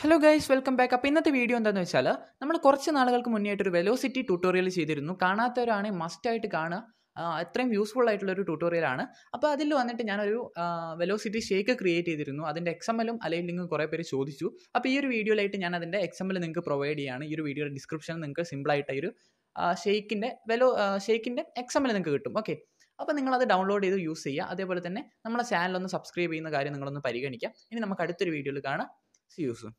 hello guys welcome back അപ്പോൾ ഇന്നത്തെ video എന്താണെന്ന് വെച്ചാൽ നമ്മൾ കുറച്ച് നാളുകൾക്ക് മുന്നേയായിട്ട് ഒരു വെലോസിറ്റി ട്യൂട്ടോറിയൽ ചെയ്തിരുന്നു കാണാത്തവരാണെങ്കിൽ മസ്റ്റായിട്ട് കാണുക അത്രയും യൂസ്ഫുൾ ആയിട്ടുള്ള ഒരു ട്യൂട്ടോറിയലാണ് അപ്പോൾ അതിൽ വന്നിട്ട് ഞാനൊരു വെലോസിറ്റി ഷേക്ക് ക്രിയേറ്റ് ചെയ്തിരുന്നു അതിൻ്റെ എക്സമ്പലും അല്ലെങ്കിൽ ലിങ്കും കുറേ പേര് ചോദിച്ചു അപ്പോൾ ഈ ഒരു വീഡിയോയിലായിട്ട് ഞാൻ അതിൻ്റെ എക്സമ്പിൾ നിങ്ങൾക്ക് പ്രൊവൈഡ് ചെയ്യുകയാണ് ഈ ഒരു വീഡിയോയുടെ ഡിസ്ക്രിപ്ഷനിൽ നിങ്ങൾക്ക് സിമ്പിളായിട്ട് ഈ ഒരു ഷേക്കിൻ്റെ വെലോ ഷേക്കിൻ്റെ എക്സമ്പിൾ നിങ്ങൾക്ക് കിട്ടും ഓക്കെ അപ്പോൾ നിങ്ങളത് ഡൗൺലോഡ് ചെയ്ത് യൂസ് ചെയ്യുക അതേപോലെ തന്നെ നമ്മളെ ചാനലൊന്ന് സബ്സ്ക്രൈബ് ചെയ്യുന്ന കാര്യം നിങ്ങളൊന്ന് പരിഗണിക്കുക ഇനി നമുക്ക് അടുത്തൊരു വീഡിയോയിൽ കാണാം സി യൂസും